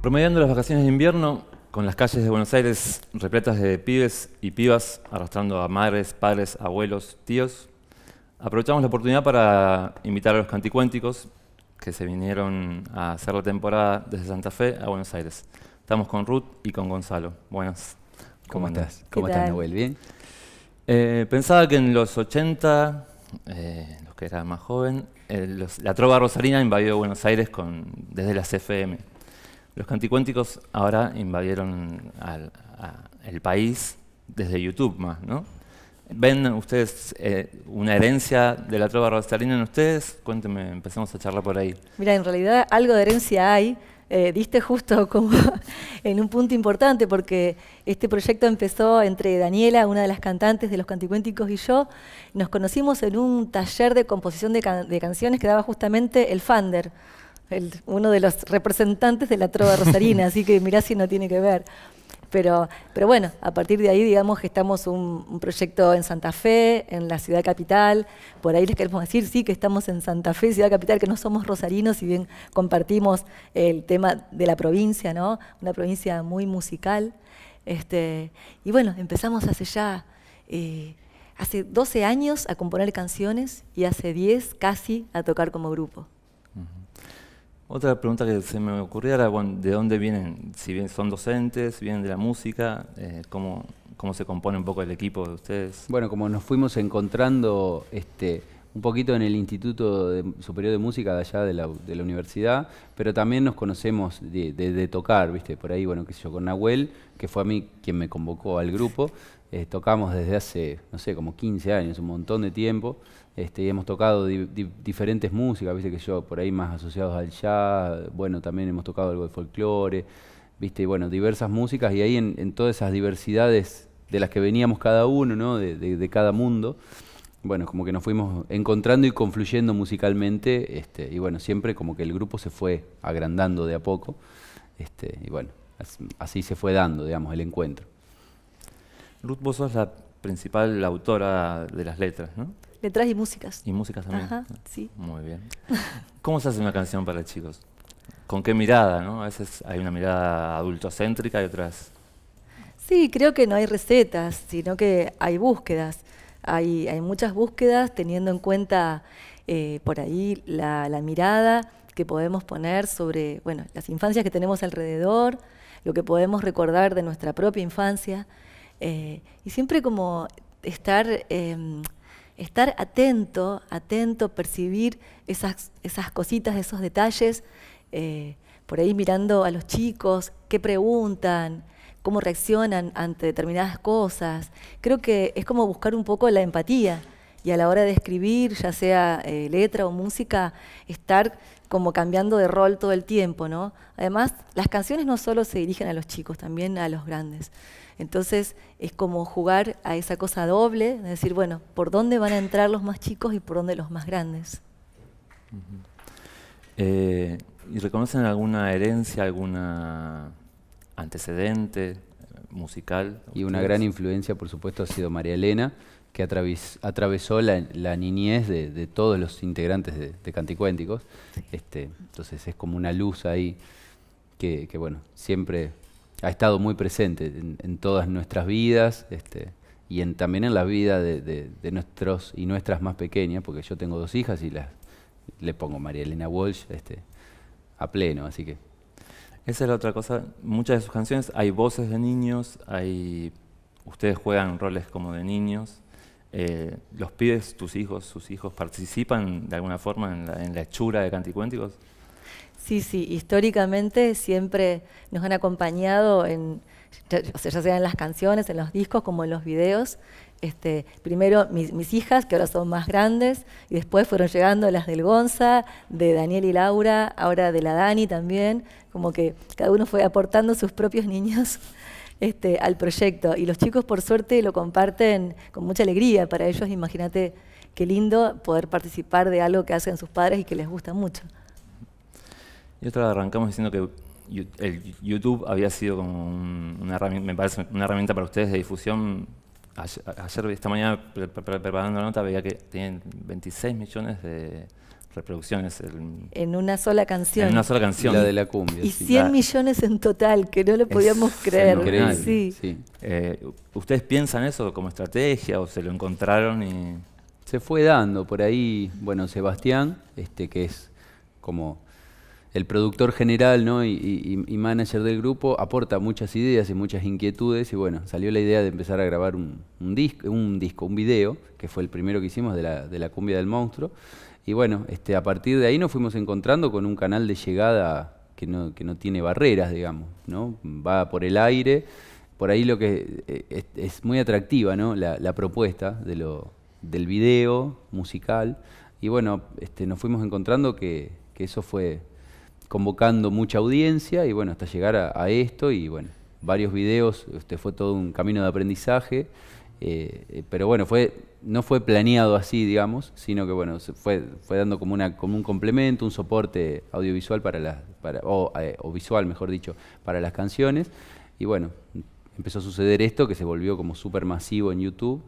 Promediando las vacaciones de invierno, con las calles de Buenos Aires repletas de pibes y pibas, arrastrando a madres, padres, abuelos, tíos, aprovechamos la oportunidad para invitar a los canticuénticos que se vinieron a hacer la temporada desde Santa Fe a Buenos Aires. Estamos con Ruth y con Gonzalo. Buenas. ¿Cómo, estás? ¿Cómo estás, ¿Bien? Eh, pensaba que en los 80, eh, los que eran más joven, eh, la trova rosarina invadió Buenos Aires desde la FM. Los canticuénticos ahora invadieron al, el país desde YouTube más, ¿no? ¿Ven ustedes eh, una herencia de la trova rosarina en ustedes? Cuénteme, empecemos a charlar por ahí. Mira, en realidad algo de herencia hay. Eh, diste justo como en un punto importante, porque este proyecto empezó entre Daniela, una de las cantantes de Los Canticuénticos, y yo. Nos conocimos en un taller de composición de, de canciones que daba justamente el Fander uno de los representantes de la trova rosarina, así que mirá si no tiene que ver. Pero, pero bueno, a partir de ahí, digamos, que estamos un proyecto en Santa Fe, en la ciudad capital. Por ahí les queremos decir, sí, que estamos en Santa Fe, ciudad capital, que no somos rosarinos, y bien compartimos el tema de la provincia, ¿no? Una provincia muy musical. Este, y bueno, empezamos hace ya, eh, hace 12 años a componer canciones y hace 10 casi a tocar como grupo. Otra pregunta que se me ocurría era, ¿de dónde vienen? Si bien son docentes, vienen de la música, eh, ¿cómo, ¿cómo se compone un poco el equipo de ustedes? Bueno, como nos fuimos encontrando este, un poquito en el Instituto Superior de Música de allá de la, universidad, pero también nos conocemos de, tocar, ¿viste? Por ahí, bueno, qué sé yo, con Nahuel, que fue a mí quien me convocó al grupo. Eh, tocamos desde hace, no sé, como 15 años, un montón de tiempo. Este, y hemos tocado diferentes músicas, viste que yo, por ahí más asociados al jazz, bueno, también hemos tocado algo de folclore, viste, y bueno, diversas músicas, y ahí en, todas esas diversidades de las que veníamos cada uno, ¿no? de, de cada mundo bueno, como que nos fuimos encontrando y confluyendo musicalmente, este, y bueno, siempre como que el grupo se fue agrandando de a poco, este, y bueno, así, se fue dando, digamos, el encuentro. Ruth, vos sos la principal autora de las letras, ¿no? Letras y músicas. Y músicas también. Ajá, ah, sí. Muy bien. ¿Cómo se hace una canción para chicos? ¿Con qué mirada, no? A veces hay una mirada adultocéntrica y otras... Sí, creo que no hay recetas, sino que hay búsquedas. Hay, muchas búsquedas teniendo en cuenta eh, por ahí la, mirada que podemos poner sobre bueno, las infancias que tenemos alrededor, lo que podemos recordar de nuestra propia infancia, eh, y siempre como estar, em, estar atento, atento, percibir esas, esas cositas, esos detalles, eh, por ahí mirando a los chicos, qué preguntan, cómo reaccionan ante determinadas cosas. Creo que es como buscar un poco la empatía y a la hora de escribir, ya sea eh, letra o música, estar como cambiando de rol todo el tiempo, ¿no? Además, las canciones no solo se dirigen a los chicos, también a los grandes. Entonces, es como jugar a esa cosa doble, decir, bueno, ¿por dónde van a entrar los más chicos y por dónde los más grandes? Eh, ¿Y reconocen alguna herencia, alguna antecedente eh, musical. Y una gran influencia, por supuesto, ha sido María Elena, que atravesó la, la niñez de, todos los integrantes de, Canticuénticos. Este, entonces es como una luz ahí que, bueno, siempre ha estado muy presente en, todas nuestras vidas este, y también en la vida de, nuestros y nuestras más pequeñas, porque yo tengo dos hijas y las, le pongo María Elena Walsh este, a pleno, así que esa es la otra cosa. Muchas de sus canciones hay voces de niños, hay ustedes juegan roles como de niños. Eh, ¿Los pides tus hijos, sus hijos, participan de alguna forma en la, en hechura de Canticuénticos? Sí, sí, históricamente siempre nos han acompañado en, o sea, ya sea en las canciones, en los discos, como en los videos. Este, primero mis, hijas, que ahora son más grandes, y después fueron llegando las del Gonza, de Daniel y Laura, ahora de la Dani también, como que cada uno fue aportando sus propios niños este, al proyecto. Y los chicos, por suerte, lo comparten con mucha alegría para ellos, imagínate qué lindo poder participar de algo que hacen sus padres y que les gusta mucho. Y otra arrancamos diciendo que el YouTube había sido como una herramienta, me parece una herramienta para ustedes de difusión. Ayer, esta mañana, preparando la nota, veía que tienen 26 millones de reproducciones. en una sola canción. En una sola canción. La de la cumbia. Y 100 millones en total, que no lo podíamos creer. Increíble. Sí. sí. Eh, ¿Ustedes piensan eso como estrategia o se lo encontraron y...? Se fue dando por ahí, bueno, Sebastián, este que es como el productor general ¿no? y, manager del grupo aporta muchas ideas y muchas inquietudes y bueno, salió la idea de empezar a grabar un, disco, un video, que fue el primero que hicimos de la, cumbia del monstruo. Y bueno, este, a partir de ahí nos fuimos encontrando con un canal de llegada que no, que no tiene barreras, digamos, ¿no? va por el aire. Por ahí lo que eh, es, muy atractiva ¿no? la, propuesta de lo, del video musical. Y bueno, este, nos fuimos encontrando que eso fue convocando mucha audiencia y bueno, hasta llegar a, esto y bueno, varios videos, este fue todo un camino de aprendizaje, eh, eh, pero bueno, fue, no fue planeado así, digamos, sino que bueno, fue, fue dando como, una, como un complemento, un soporte audiovisual para las, para, o, eh, o visual, mejor dicho, para las canciones y bueno, empezó a suceder esto que se volvió como súper masivo en YouTube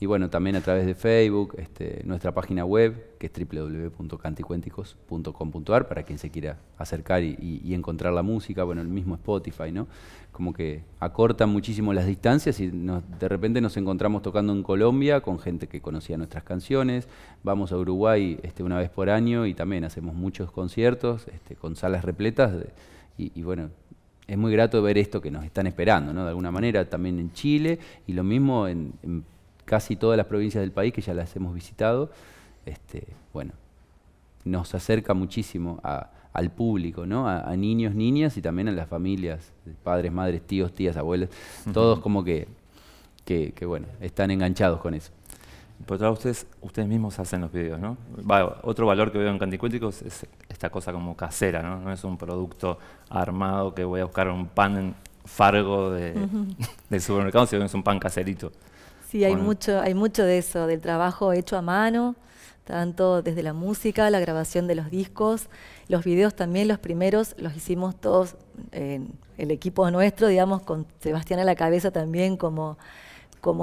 y bueno, también a través de Facebook, este, nuestra página web, que es www.canticuenticos.com.ar para quien se quiera acercar y, encontrar la música, bueno, el mismo Spotify, ¿no? Como que acorta muchísimo las distancias y de repente nos encontramos tocando en Colombia con gente que conocía nuestras canciones, vamos a Uruguay este, una vez por año y también hacemos muchos conciertos este, con salas repletas y, bueno, es muy grato ver esto que nos están esperando, ¿no? De alguna manera, también en Chile y lo mismo en, en casi todas las provincias del país, que ya las hemos visitado, este, bueno, nos acerca muchísimo al público, ¿no? A, niños, niñas y también a las familias, padres, madres, tíos, tías, abuelos, todos como que, que, bueno, están enganchados con eso. Por otro lado, ustedes, ustedes mismos hacen los videos, ¿no? otro valor que veo en Canticuéticos es esta cosa como casera, ¿no? No es un producto armado que voy a buscar un pan fargo de, del supermercado, sino es un pan caserito. Sí, hay, mucho, hay mucho de eso, del trabajo hecho a mano, tanto desde la música, la grabación de los discos, los videos también, los primeros los hicimos todos, en eh, el equipo nuestro, digamos, con Sebastián a la cabeza también como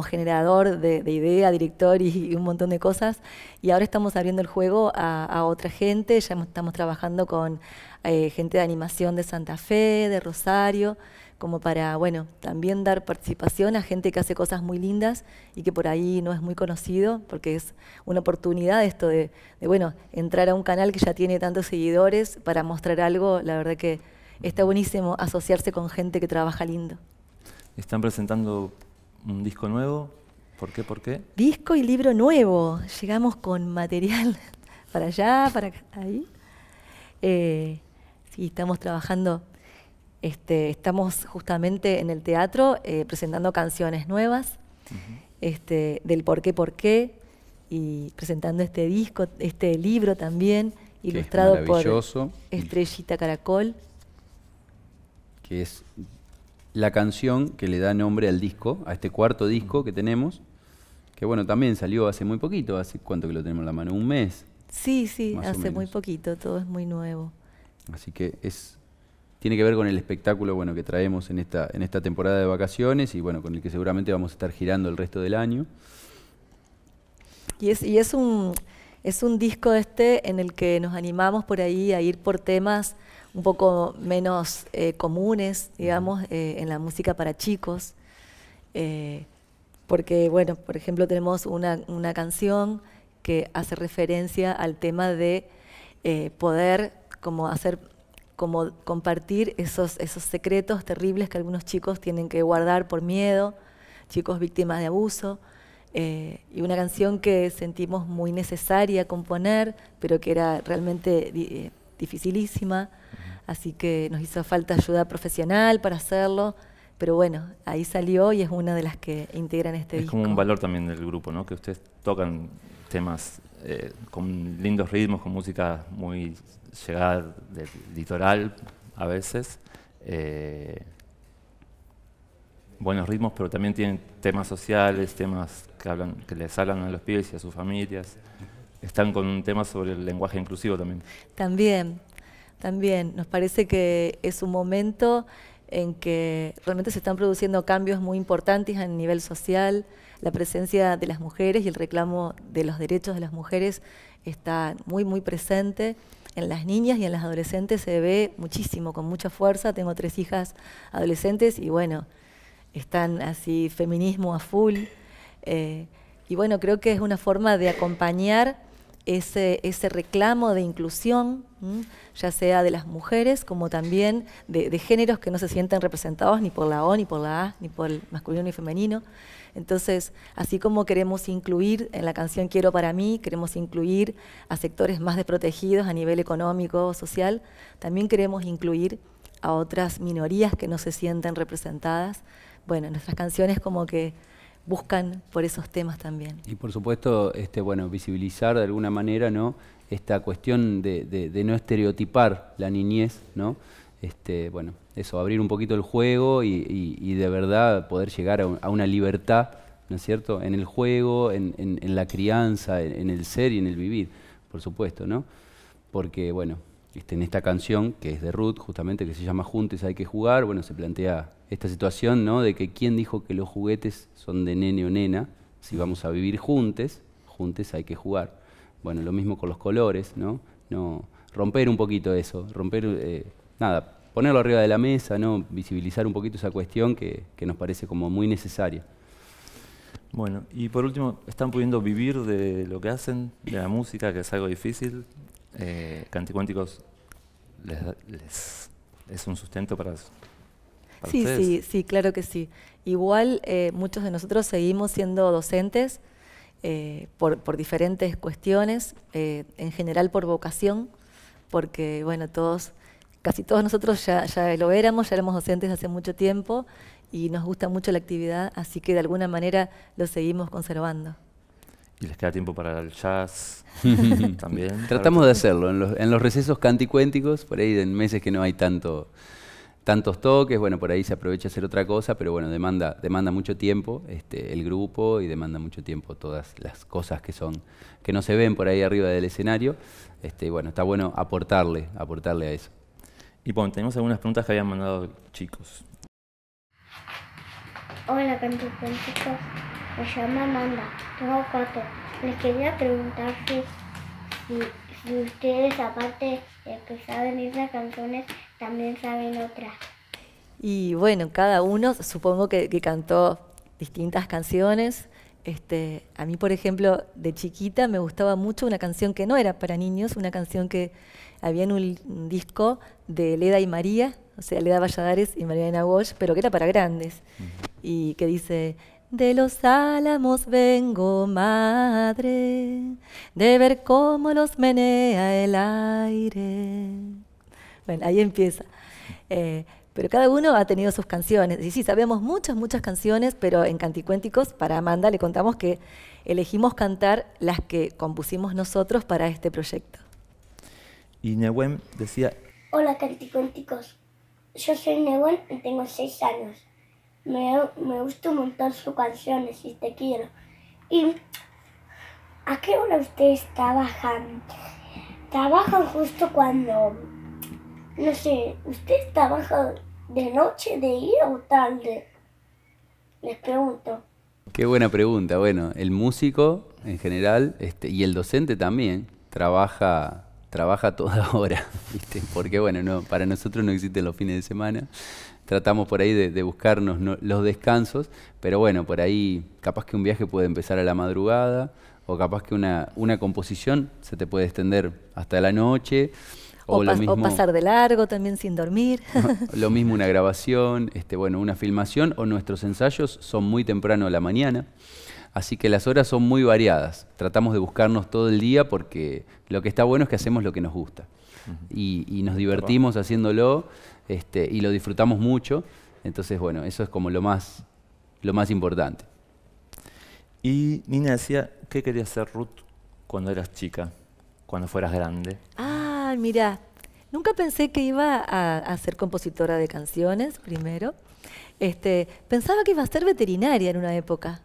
generador de, idea, director y, un montón de cosas. Y ahora estamos abriendo el juego a, otra gente, ya estamos trabajando con eh, gente de animación de Santa Fe, de Rosario, como para, bueno, también dar participación a gente que hace cosas muy lindas y que por ahí no es muy conocido, porque es una oportunidad esto de, bueno, entrar a un canal que ya tiene tantos seguidores para mostrar algo, la verdad que está buenísimo asociarse con gente que trabaja lindo. Están presentando un disco nuevo, ¿por qué, por qué? Disco y libro nuevo, llegamos con material para allá, para ahí. Eh, sí, estamos trabajando este, estamos justamente en el teatro eh, presentando canciones nuevas este, del por qué, por qué, y presentando este disco, este libro también, ilustrado por Estrellita Caracol. Que es la canción que le da nombre al disco, a este cuarto disco que tenemos, que bueno, también salió hace muy poquito, hace cuánto que lo tenemos en la mano, un mes. Sí, sí, hace muy poquito, todo es muy nuevo. Así que es tiene que ver con el espectáculo bueno, que traemos en esta, en esta temporada de vacaciones y bueno, con el que seguramente vamos a estar girando el resto del año. Y es, es un, es un disco este en el que nos animamos por ahí a ir por temas un poco menos eh, comunes, digamos, eh, en la música para chicos. Eh, porque, bueno, por ejemplo, tenemos una, una, canción que hace referencia al tema de poder como hacer como compartir esos, esos secretos terribles que algunos chicos tienen que guardar por miedo, chicos víctimas de abuso. Eh, y una canción que sentimos muy necesaria componer, pero que era realmente eh, dificilísima, así que nos hizo falta ayuda profesional para hacerlo, pero bueno, ahí salió y es una de las que integran este Es como un valor también del grupo, ¿no? Que ustedes tocan temas eh, con lindos ritmos, con música muy llegada del litoral a veces. Eh, buenos ritmos, pero también tienen temas sociales, temas que, hablan, que les hablan a los pies y a sus familias. Están con un tema sobre el lenguaje inclusivo también. También, también. Nos parece que es un momento en que realmente se están produciendo cambios muy importantes a nivel social, la presencia de las mujeres y el reclamo de los derechos de las mujeres está muy, muy presente. En las niñas y en las adolescentes se ve muchísimo, con mucha fuerza. Tengo tres hijas adolescentes y bueno, están así feminismo a full. Eh, y bueno, creo que es una forma de acompañar ese, reclamo de inclusión, ya sea de las mujeres como también de, de, géneros que no se sienten representados ni por la O, ni por la A, ni por el masculino ni femenino. Entonces, así como queremos incluir en la canción Quiero para mí, queremos incluir a sectores más desprotegidos a nivel económico, social, también queremos incluir a otras minorías que no se sienten representadas. Bueno, nuestras canciones como que buscan por esos temas también. Y por supuesto, este, bueno, visibilizar de alguna manera, ¿no? Esta cuestión de, no estereotipar la niñez, ¿no? Este, bueno, eso, abrir un poquito el juego y, de verdad poder llegar a, una libertad, ¿no es cierto? En el juego, en, la crianza, en, el ser y en el vivir, por supuesto, ¿no? Porque, bueno, este, en esta canción, que es de Ruth, justamente, que se llama juntos hay que jugar, bueno, se plantea esta situación ¿no? de que quién dijo que los juguetes son de nene o nena, si vamos a vivir juntos, juntos hay que jugar. Bueno, lo mismo con los colores, ¿no? no romper un poquito eso, romper, eh, nada, ponerlo arriba de la mesa, ¿no? visibilizar un poquito esa cuestión que, nos parece como muy necesaria. Bueno, y por último, ¿están pudiendo vivir de lo que hacen, de la música, que es algo difícil? Eh, ¿Canticuánticos les, es un sustento para Sí, sí, sí, claro que sí. Igual eh, muchos de nosotros seguimos siendo docentes eh, por, diferentes cuestiones, eh, en general por vocación, porque bueno, todos, casi todos nosotros ya, lo éramos, ya éramos docentes hace mucho tiempo y nos gusta mucho la actividad, así que de alguna manera lo seguimos conservando. Y les queda tiempo para el jazz también. Tratamos de hacerlo en los, en los recesos canticuénticos, por ahí en meses que no hay tanto, tantos toques, bueno, por ahí se aprovecha hacer otra cosa, pero bueno, demanda, demanda mucho tiempo este, el grupo y demanda mucho tiempo todas las cosas que son, que no se ven por ahí arriba del escenario. Este, bueno, está bueno aportarle, aportarle a eso. Y bueno, tenemos algunas preguntas que habían mandado chicos. Hola, chicos. Me llamo Amanda, tengo cuatro. Les quería preguntar si, ustedes, aparte de que saben esas canciones, también saben otra. Y bueno, cada uno supongo que, cantó distintas canciones. Este, a mí, por ejemplo, de chiquita me gustaba mucho una canción que no era para niños, una canción que había en un, disco de Leda y María, o sea, Leda Valladares y Mariana Walsh, pero que era para grandes. Y que dice, de los álamos vengo, madre, de ver cómo los menea el aire. Bueno, ahí empieza. Eh, pero cada uno ha tenido sus canciones. Y sí, sabemos muchas, muchas canciones, pero en Canticuénticos, para Amanda le contamos que elegimos cantar las que compusimos nosotros para este proyecto. Y Nehuen decía... Hola Canticuénticos, yo soy Nehuen y tengo seis años. Me, me gusta montar montón sus canciones y te quiero. ¿Y a qué hora ustedes trabajan? Trabajan justo cuando no sé, ¿usted trabaja de noche, de ir o tarde? Les pregunto. Qué buena pregunta. Bueno, el músico en general este, y el docente también trabaja trabaja toda hora, ¿viste? Porque bueno, no, para nosotros no existen los fines de semana. Tratamos por ahí de, buscarnos los descansos, pero bueno, por ahí capaz que un viaje puede empezar a la madrugada o capaz que una, una composición se te puede extender hasta la noche o, pasar de largo también sin dormir. lo mismo una grabación, este, bueno, una filmación o nuestros ensayos son muy temprano a la mañana. Así que las horas son muy variadas. Tratamos de buscarnos todo el día porque lo que está bueno es que hacemos lo que nos gusta. y, nos divertimos haciéndolo este, y lo disfrutamos mucho. Entonces, bueno, eso es como lo más, lo más importante. Y Nina decía, ¿qué querías hacer, Ruth cuando eras chica, cuando fueras grande? Ah, mira, nunca pensé que iba a, ser compositora de canciones, primero. Este, pensaba que iba a ser veterinaria en una época.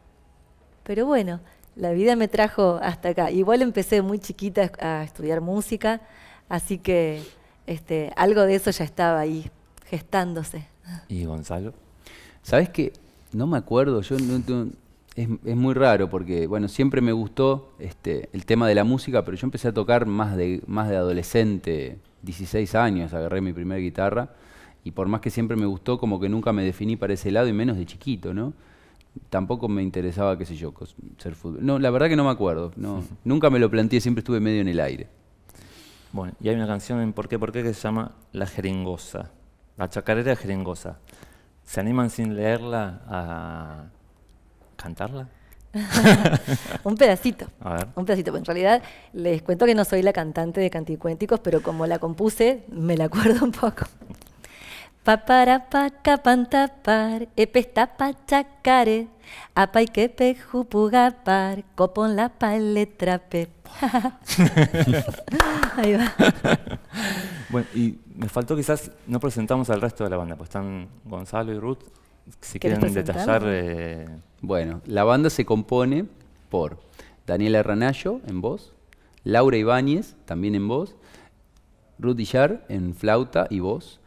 Pero bueno, la vida me trajo hasta acá. Igual empecé muy chiquita a estudiar música, así que este, algo de eso ya estaba ahí, gestándose. ¿Y Gonzalo? ¿Sabes qué? No me acuerdo, yo no, es, muy raro porque, bueno, siempre me gustó este, el tema de la música, pero yo empecé a tocar más de, más de adolescente, 16 años, agarré mi primera guitarra y por más que siempre me gustó, como que nunca me definí para ese lado y menos de chiquito, ¿no? Tampoco me interesaba, qué sé yo, ser fútbol. No, la verdad que no me acuerdo, no, nunca me lo planteé, siempre estuve medio en el aire. Bueno, y hay una canción en Por qué, Por qué que se llama La Jeringosa, la chacarera jeringosa. ¿Se animan sin leerla a ¿Cantarla? un pedacito. A ver. Un pedacito. Pues, en realidad les cuento que no soy la cantante de Canticuénticos, pero como la compuse, me la acuerdo un poco. pantapar, pachacare, chacare, quepe par e, copon la paletrape. Ahí va. bueno, y me faltó quizás, no presentamos al resto de la banda, pues están Gonzalo y Ruth si quieren detallar. Eh, bueno, la banda se compone por Daniela Ranallo en voz, Laura Ibáñez también en voz, Ruth Dillar en flauta y voz,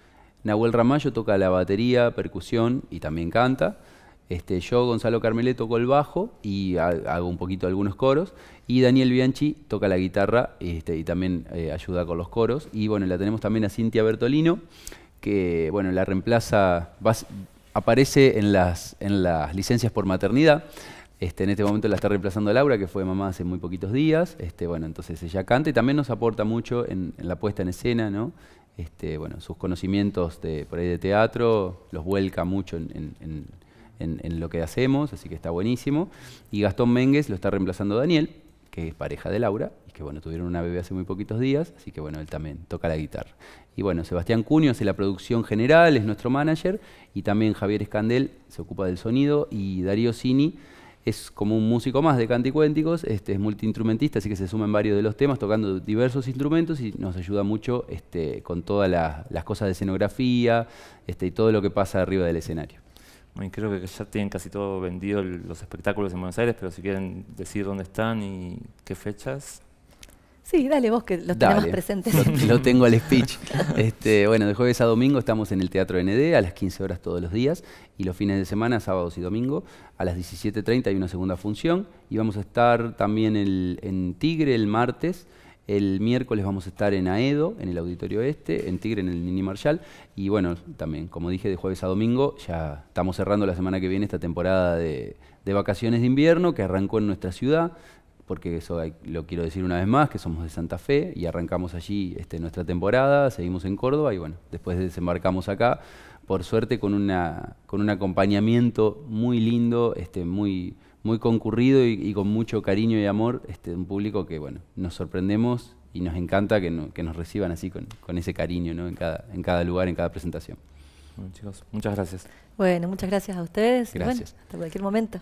Nahuel Ramallo toca la batería, percusión y también canta. Este, yo, Gonzalo Carmelé, toco el bajo y hago un poquito algunos coros. Y Daniel Bianchi toca la guitarra este, y también eh, ayuda con los coros. Y bueno, la tenemos también a Cintia Bertolino, que bueno, la reemplaza, aparece en las, en las licencias por maternidad. Este, en este momento la está reemplazando Laura, que fue mamá hace muy poquitos días. Este, bueno, entonces ella canta y también nos aporta mucho en, la puesta en escena, ¿no? Este, bueno, sus conocimientos de, por ahí de teatro los vuelca mucho en, lo que hacemos, así que está buenísimo. Y Gastón Méndez lo está reemplazando Daniel que es pareja de Laura, y que bueno, tuvieron una bebé hace muy poquitos días, así que bueno, él también toca la guitarra. Y bueno, Sebastián Cuño es la producción general, es nuestro manager, y también Javier Escandel se ocupa del sonido, y Darío Cini es como un músico más de Canticuénticos, este, es multiinstrumentista, así que se suma en varios de los temas tocando diversos instrumentos y nos ayuda mucho este, con todas las, las cosas de escenografía este, y todo lo que pasa arriba del escenario creo que ya tienen casi todo vendido los espectáculos en Buenos Aires, pero si quieren decir dónde están y qué fechas. Sí, dale vos que los tenemos presentes. Lo, tengo al speech. Este, bueno, de jueves a domingo estamos en el Teatro ND a las 15 horas todos los días y los fines de semana, sábados y domingo, a las 17.30 hay una segunda función y vamos a estar también en Tigre el martes el miércoles vamos a estar en Aedo, en el Auditorio Este, en Tigre, en el Nini Marshall. Y bueno, también, como dije, de jueves a domingo, ya estamos cerrando la semana que viene esta temporada de, vacaciones de invierno que arrancó en nuestra ciudad porque eso lo quiero decir una vez más, que somos de Santa Fe y arrancamos allí este, nuestra temporada, seguimos en Córdoba y bueno, después desembarcamos acá, por suerte con, una, con un acompañamiento muy lindo, este, muy, muy concurrido y, con mucho cariño y amor, este, un público que, bueno, nos sorprendemos y nos encanta que, nos reciban así con, ese cariño ¿no? en, cada, en cada lugar, en cada presentación. chicos, muchas gracias. Bueno, muchas gracias a ustedes. Gracias. hasta cualquier momento.